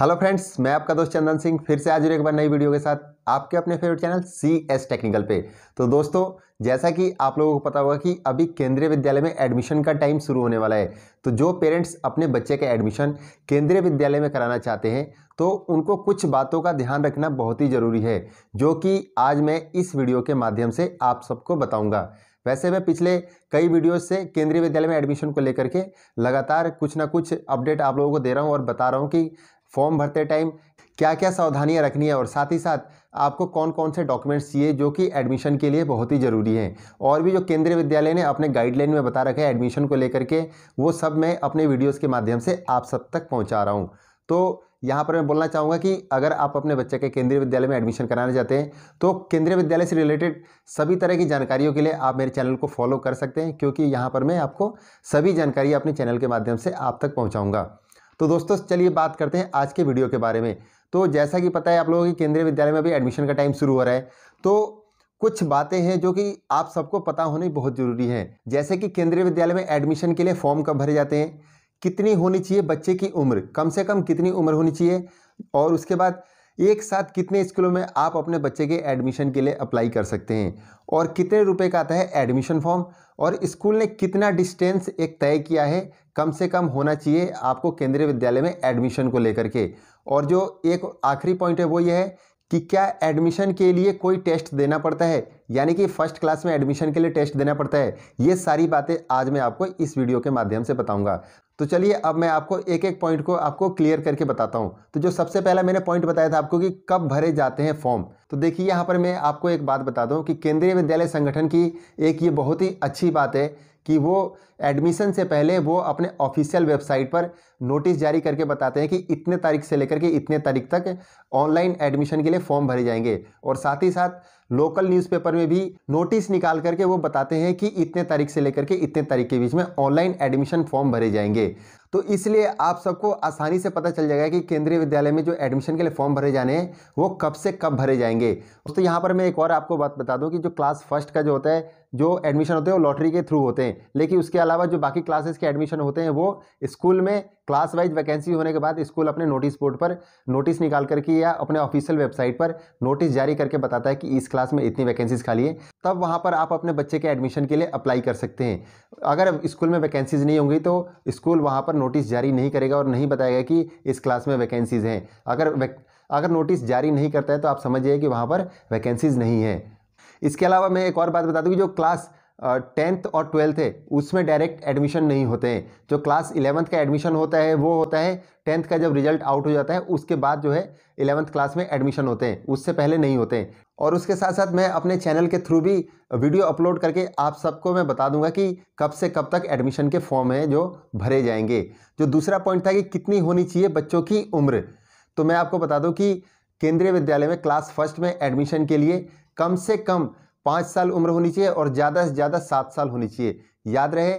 hello friends मैं आपका दोस्त चंदन सिंह फिर से आज एक बार नई वीडियो के साथ आपके अपने favourite channel C S technical पे तो दोस्तों जैसा कि आप लोगों को पता होगा कि अभी केंद्रीय विद्यालय में एडमिशन का टाइम शुरू होने वाला है तो जो पेरेंट्स अपने बच्चे का एडमिशन केंद्रीय विद्यालय में कराना चाहते हैं तो उनको कुछ बातों का ध्यान रखना बहुत ही ज़रूरी है जो कि आज मैं इस वीडियो के माध्यम से आप सबको बताऊँगा वैसे मैं पिछले कई वीडियोस से केंद्रीय विद्यालय में एडमिशन को लेकर के लगातार कुछ ना कुछ अपडेट आप लोगों को दे रहा हूँ और बता रहा हूँ कि फॉर्म भरते टाइम क्या क्या सावधानियां रखनी है और साथ ही साथ आपको कौन कौन से डॉक्यूमेंट्स चाहिए जो कि एडमिशन के लिए बहुत ही ज़रूरी है और भी जो केंद्रीय विद्यालय ने अपने गाइडलाइन में बता रखा है एडमिशन को लेकर के वो सब मैं अपने वीडियोज़ के माध्यम से आप सब तक पहुँचा रहा हूँ तो यहाँ पर मैं बोलना चाहूँगा कि अगर आप अपने बच्चे के केंद्रीय विद्यालय में एडमिशन कराना चाहते हैं तो केंद्रीय विद्यालय से रिलेटेड सभी तरह की जानकारियों के लिए आप मेरे चैनल को फॉलो कर सकते हैं क्योंकि यहाँ पर मैं आपको सभी जानकारी अपने चैनल के माध्यम से आप तक पहुँचाऊँगा तो दोस्तों चलिए बात करते हैं आज के वीडियो के बारे में तो जैसा कि पता है आप लोगों की केंद्रीय विद्यालय में अभी एडमिशन का टाइम शुरू हो रहा है तो कुछ बातें हैं जो कि आप सबको पता होनी बहुत ज़रूरी है जैसे कि केंद्रीय विद्यालय में एडमिशन के लिए फॉर्म कब भरे जाते हैं कितनी होनी चाहिए बच्चे की उम्र कम से कम कितनी उम्र होनी चाहिए और उसके बाद एक साथ कितने स्कूलों में आप अपने बच्चे के एडमिशन के लिए अप्लाई कर सकते हैं और कितने रुपए का आता है एडमिशन फॉर्म और स्कूल ने कितना डिस्टेंस एक तय किया है कम से कम होना चाहिए आपको केंद्रीय विद्यालय में एडमिशन को लेकर के और जो एक आखिरी पॉइंट है वो ये है कि क्या एडमिशन के लिए कोई टेस्ट देना पड़ता है यानी कि फर्स्ट क्लास में एडमिशन के लिए टेस्ट देना पड़ता है ये सारी बातें आज मैं आपको इस वीडियो के माध्यम से बताऊंगा तो चलिए अब मैं आपको एक एक पॉइंट को आपको क्लियर करके बताता हूँ तो जो सबसे पहला मैंने पॉइंट बताया था आपको कि कब भरे जाते हैं फॉर्म तो देखिए यहाँ पर मैं आपको एक बात बता दूँ कि केंद्रीय विद्यालय संगठन की एक ये बहुत ही अच्छी बात है कि वो एडमिशन से पहले वो अपने ऑफिशियल वेबसाइट पर नोटिस जारी करके बताते हैं कि इतने तारीख से लेकर के इतने तारीख तक ऑनलाइन एडमिशन के लिए फॉर्म भरे जाएंगे और साथ ही साथ लोकल न्यूज़पेपर में भी नोटिस निकाल करके वो बताते हैं कि इतने तारीख से लेकर के इतने तारीख के बीच में ऑनलाइन एडमिशन फॉर्म भरे जाएंगे तो इसलिए आप सबको आसानी से पता चल जाएगा कि केंद्रीय विद्यालय में जो एडमिशन के लिए फॉर्म भरे जाने हैं वो कब से कब भरे जाएंगे दोस्तों यहाँ पर मैं एक और आपको बात बता दूँ कि जो क्लास फर्स्ट का जो होता है जो एडमिशन होते हैं वो लॉटरी के थ्रू होते हैं लेकिन उसके अलावा जो बाकी क्लासेस के एडमिशन होते हैं वो स्कूल में क्लास वाइज वैकेंसी होने के बाद स्कूल अपने नोटिस बोर्ड पर नोटिस निकाल करके या अपने ऑफिशियल वेबसाइट पर नोटिस जारी करके बताता है कि इस क्लास में इतनी वैकेंसीज खाली है तब वहाँ पर आप अपने बच्चे के एडमिशन के लिए अप्लाई कर सकते हैं अगर स्कूल में वैकेंसीज नहीं होंगी तो स्कूल वहाँ पर नोटिस जारी नहीं करेगा और नहीं बताएगा कि इस क्लास में वैकेंसीज़ हैं अगर अगर नोटिस जारी नहीं करता है तो आप समझिए कि वहाँ पर वैकेंसीज़ नहीं है इसके अलावा मैं एक और बात बता दूँगी जो क्लास टेंथ और ट्वेल्थ है उसमें डायरेक्ट एडमिशन नहीं होते हैं जो क्लास इलेवंथ का एडमिशन होता है वो होता है टेंथ का जब रिजल्ट आउट हो जाता है उसके बाद जो है इलेवंथ क्लास में एडमिशन होते हैं उससे पहले नहीं होते हैं और उसके साथ साथ मैं अपने चैनल के थ्रू भी वीडियो अपलोड करके आप सबको मैं बता दूंगा कि कब से कब तक एडमिशन के फॉर्म हैं जो भरे जाएंगे जो दूसरा पॉइंट था कि कितनी होनी चाहिए बच्चों की उम्र तो मैं आपको बता दूँ कि केंद्रीय विद्यालय में क्लास फर्स्ट में एडमिशन के लिए कम से कम पाँच साल उम्र होनी चाहिए और ज़्यादा से ज़्यादा सात साल होनी चाहिए याद रहे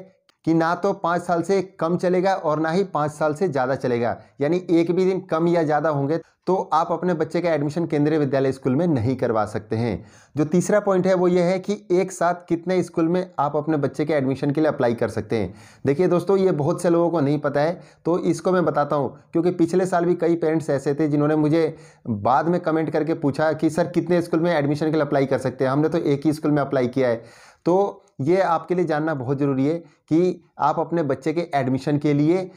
कि ना तो पाँच साल से कम चलेगा और ना ही पाँच साल से ज़्यादा चलेगा यानी एक भी दिन कम या ज़्यादा होंगे तो आप अपने बच्चे का एडमिशन केंद्रीय विद्यालय स्कूल में नहीं करवा सकते हैं जो तीसरा पॉइंट है वो ये है कि एक साथ कितने स्कूल में आप अपने बच्चे के एडमिशन के लिए अप्लाई कर सकते हैं देखिए दोस्तों ये बहुत से लोगों को नहीं पता है तो इसको मैं बताता हूँ क्योंकि पिछले साल भी कई पेरेंट्स ऐसे थे जिन्होंने मुझे बाद में कमेंट करके पूछा कि सर कितने स्कूल में एडमिशन के लिए अप्लाई कर सकते हैं हमने तो एक ही स्कूल में अप्लाई किया है तो ये आपके लिए जानना बहुत ज़रूरी है कि आप अपने बच्चे के एडमिशन के लिए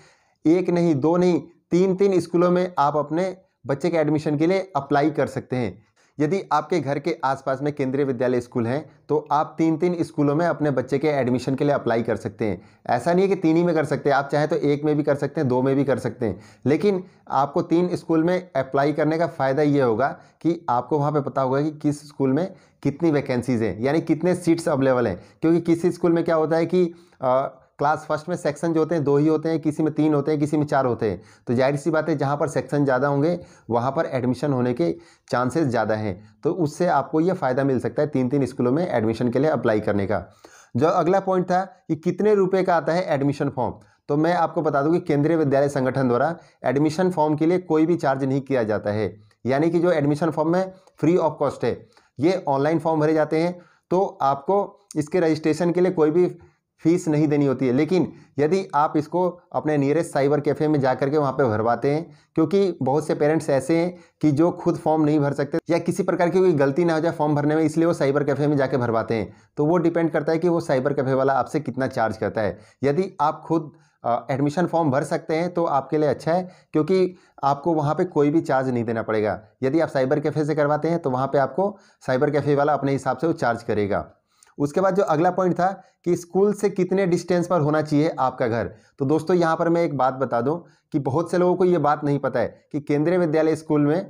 एक नहीं दो नहीं तीन तीन स्कूलों में आप अपने बच्चे के एडमिशन के लिए अप्लाई कर सकते हैं यदि आपके घर के आसपास में केंद्रीय विद्यालय स्कूल हैं तो आप तीन तीन स्कूलों में अपने बच्चे के एडमिशन के लिए अप्लाई कर सकते हैं ऐसा नहीं है कि तीन ही में कर सकते हैं आप चाहे तो एक में भी कर सकते हैं दो में भी कर सकते हैं लेकिन आपको तीन स्कूल में अप्लाई करने का फ़ायदा ये होगा कि आपको वहाँ पर पता होगा कि किस स्कूल में कितनी वैकेंसीज़ हैं यानी कितने सीट्स अवेलेबल हैं क्योंकि किसी स्कूल में क्या होता है कि आ, क्लास फर्स्ट में सेक्शन जो होते हैं दो ही होते हैं किसी में तीन होते हैं किसी में चार होते हैं तो जाहिर सी बात है जहाँ पर सेक्शन ज़्यादा होंगे वहाँ पर एडमिशन होने के चांसेस ज़्यादा हैं तो उससे आपको ये फ़ायदा मिल सकता है तीन तीन स्कूलों में एडमिशन के लिए अप्लाई करने का जो अगला पॉइंट था कि कितने रुपये का आता है एडमिशन फॉर्म तो मैं आपको बता दूँ कि केंद्रीय विद्यालय संगठन द्वारा एडमिशन फॉर्म के लिए कोई भी चार्ज नहीं किया जाता है यानी कि जो एडमिशन फॉर्म में फ्री ऑफ कॉस्ट है ये ऑनलाइन फॉर्म भरे जाते हैं तो आपको इसके रजिस्ट्रेशन के लिए कोई भी फीस नहीं देनी होती है लेकिन यदि आप इसको अपने नियरेस्ट साइबर कैफ़े में जा करके वहाँ पे भरवाते हैं क्योंकि बहुत से पेरेंट्स ऐसे हैं कि जो खुद फॉर्म नहीं भर सकते या किसी प्रकार की कोई गलती ना हो जाए फॉर्म भरने में इसलिए वो साइबर कैफ़े में जाके भरवाते हैं तो वो डिपेंड करता है कि वो साइबर कैफ़े वाला आपसे कितना चार्ज करता है यदि आप खुद एडमिशन फॉर्म भर सकते हैं तो आपके लिए अच्छा है क्योंकि आपको वहाँ पे कोई भी चार्ज नहीं देना पड़ेगा यदि आप साइबर कैफ़े से करवाते हैं तो वहाँ पे आपको साइबर कैफ़े वाला अपने हिसाब से वो चार्ज करेगा उसके बाद जो अगला पॉइंट था कि स्कूल से कितने डिस्टेंस पर होना चाहिए आपका घर तो दोस्तों यहाँ पर मैं एक बात बता दूँ कि बहुत से लोगों को ये बात नहीं पता है कि केंद्रीय विद्यालय स्कूल में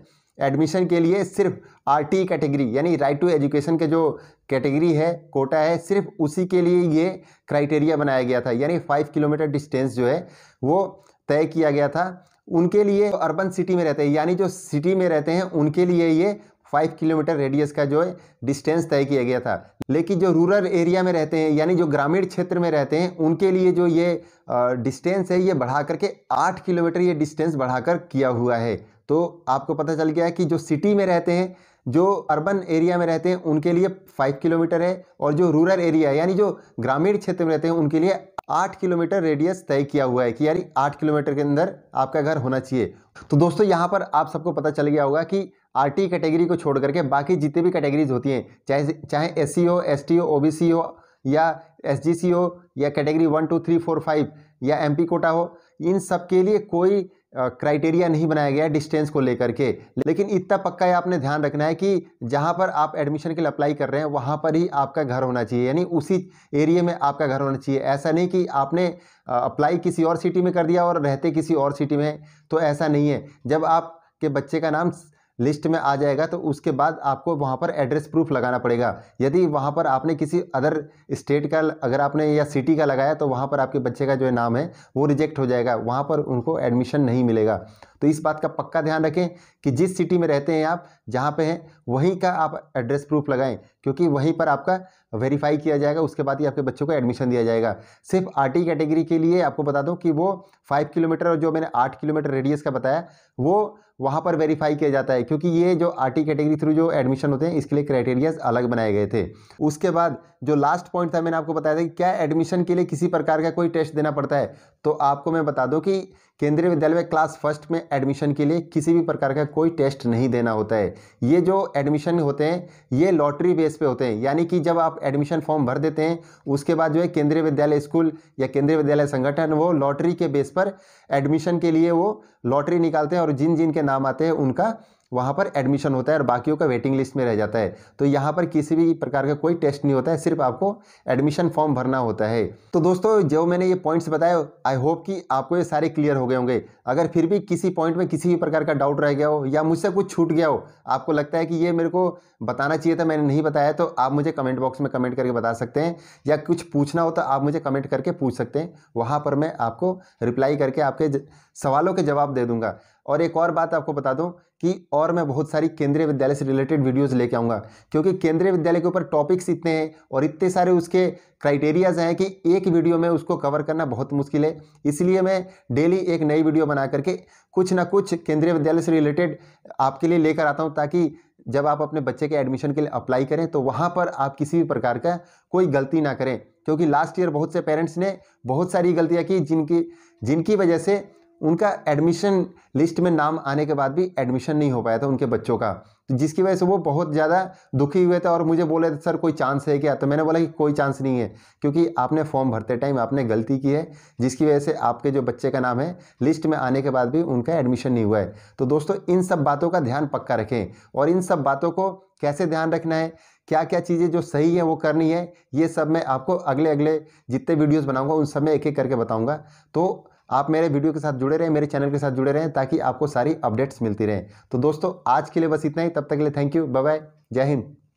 एडमिशन के लिए सिर्फ आर टी कैटेगरी यानी राइट टू एजुकेशन के जो कैटेगरी है कोटा है सिर्फ उसी के लिए ये क्राइटेरिया बनाया गया था यानी फाइव किलोमीटर डिस्टेंस जो है वो तय किया गया था उनके लिए अर्बन सिटी में रहते हैं यानी जो सिटी में रहते हैं उनके लिए ये फाइव किलोमीटर रेडियस का जो है डिस्टेंस तय किया गया था लेकिन जो रूरल एरिया में रहते हैं यानी जो ग्रामीण क्षेत्र में रहते हैं उनके लिए जो ये डिस्टेंस है ये बढ़ा करके आठ किलोमीटर ये डिस्टेंस बढ़ाकर किया हुआ है तो आपको पता चल गया है कि जो सिटी में रहते हैं जो अर्बन एरिया में रहते हैं उनके लिए फाइव किलोमीटर है और जो रूरल एरिया यानी जो ग्रामीण क्षेत्र में रहते हैं उनके लिए आठ किलोमीटर रेडियस तय किया हुआ है कि यानी आठ किलोमीटर के अंदर आपका घर होना चाहिए तो दोस्तों यहाँ पर आप सबको पता चल गया होगा कि आर टी कैटेगरी को छोड़ करके बाकी जितनी भी कैटेगरीज होती हैं चाहे चाहे एस सी हो एस टी हो ओ बी सी हो या एस जी सी हो या category one two three four five या एम पी कोटा हो इन सब के लिए कोई क्राइटेरिया नहीं बनाया गया डिस्टेंस को लेकर के लेकिन इतना पक्का है आपने ध्यान रखना है कि जहाँ पर आप एडमिशन के लिए अप्लाई कर रहे हैं वहाँ पर ही आपका घर होना चाहिए यानी उसी एरिया में आपका घर होना चाहिए ऐसा नहीं कि आपने अप्लाई किसी और सिटी में कर दिया और रहते किसी और सिटी में तो ऐसा नहीं है जब आपके बच्चे का नाम लिस्ट में आ जाएगा तो उसके बाद आपको वहाँ पर एड्रेस प्रूफ लगाना पड़ेगा यदि वहाँ पर आपने किसी अदर स्टेट का अगर आपने या सिटी का लगाया तो वहाँ पर आपके बच्चे का जो नाम है वो रिजेक्ट हो जाएगा वहाँ पर उनको एडमिशन नहीं मिलेगा तो इस बात का पक्का ध्यान रखें कि जिस सिटी में रहते हैं आप जहाँ पे हैं वहीं का आप एड्रेस प्रूफ लगाएं क्योंकि वहीं पर आपका वेरीफाई किया जाएगा उसके बाद ही आपके बच्चों को एडमिशन दिया जाएगा सिर्फ आर टी कैटेगरी के लिए आपको बता दूँ कि वो फाइव किलोमीटर और जो मैंने आठ किलोमीटर रेडियस का बताया वो वहाँ पर वेरीफाई किया जाता है क्योंकि ये जो आर टी कैटेगरी थ्रू जो एडमिशन होते हैं इसके लिए क्राइटेरियाज अलग बनाए गए थे उसके बाद जो लास्ट पॉइंट था मैंने आपको बताया था कि क्या एडमिशन के लिए किसी प्रकार का कोई टेस्ट देना पड़ता है तो आपको मैं बता दूँ कि केंद्रीय विद्यालय में क्लास फर्स्ट में एडमिशन के लिए किसी भी प्रकार का कोई टेस्ट नहीं देना होता है ये जो एडमिशन होते हैं ये लॉटरी बेस पे होते हैं यानी कि जब आप एडमिशन फॉर्म भर देते हैं उसके बाद जो है केंद्रीय विद्यालय स्कूल या केंद्रीय विद्यालय संगठन वो लॉटरी के बेस पर एडमिशन के लिए वो लॉटरी निकालते हैं और जिन जिन के नाम आते हैं उनका वहाँ पर एडमिशन होता है और बाकियों का वेटिंग लिस्ट में रह जाता है तो यहाँ पर किसी भी प्रकार का कोई टेस्ट नहीं होता है सिर्फ आपको एडमिशन फॉर्म भरना होता है तो दोस्तों जो मैंने ये पॉइंट्स बताए आई होप कि आपको ये सारे क्लियर हो गए होंगे अगर फिर भी किसी पॉइंट में किसी भी प्रकार का डाउट रह गया हो या मुझसे कुछ छूट गया हो आपको लगता है कि ये मेरे को बताना चाहिए था मैंने नहीं बताया तो आप मुझे कमेंट बॉक्स में कमेंट करके बता सकते हैं या कुछ पूछना हो तो आप मुझे कमेंट करके पूछ सकते हैं वहाँ पर मैं आपको रिप्लाई करके आपके सवालों के जवाब दे दूँगा और एक और बात आपको बता दूं कि और मैं बहुत सारी केंद्रीय विद्यालय से रिलेटेड वीडियोस लेके आऊँगा क्योंकि केंद्रीय विद्यालय के ऊपर टॉपिक्स इतने हैं और इतने सारे उसके क्राइटेरियाज हैं कि एक वीडियो में उसको कवर करना बहुत मुश्किल है इसलिए मैं डेली एक नई वीडियो बना करके कुछ ना कुछ केंद्रीय विद्यालय से रिलेटेड आपके लिए लेकर आता हूँ ताकि जब आप अपने बच्चे के एडमिशन के लिए अप्लाई करें तो वहाँ पर आप किसी भी प्रकार का कोई गलती ना करें क्योंकि लास्ट ईयर बहुत से पेरेंट्स ने बहुत सारी गलतियाँ की जिनकी जिनकी वजह से उनका एडमिशन लिस्ट में नाम आने के बाद भी एडमिशन नहीं हो पाया था उनके बच्चों का तो जिसकी वजह से वो बहुत ज़्यादा दुखी हुए थे और मुझे बोले सर कोई चांस है क्या तो मैंने बोला कि कोई चांस नहीं है क्योंकि आपने फॉर्म भरते टाइम आपने गलती की है जिसकी वजह से आपके जो बच्चे का नाम है लिस्ट में आने के बाद भी उनका एडमिशन नहीं हुआ है तो दोस्तों इन सब बातों का ध्यान पक्का रखें और इन सब बातों को कैसे ध्यान रखना है क्या क्या चीज़ें जो सही है वो करनी है ये सब मैं आपको अगले अगले जितने वीडियोस बनाऊंगा उन सब में एक एक करके बताऊंगा तो आप मेरे वीडियो के साथ जुड़े रहें मेरे चैनल के साथ जुड़े रहें ताकि आपको सारी अपडेट्स मिलती रहें तो दोस्तों आज के लिए बस इतना ही तब तक के लिए थैंक यू बाय जय हिंद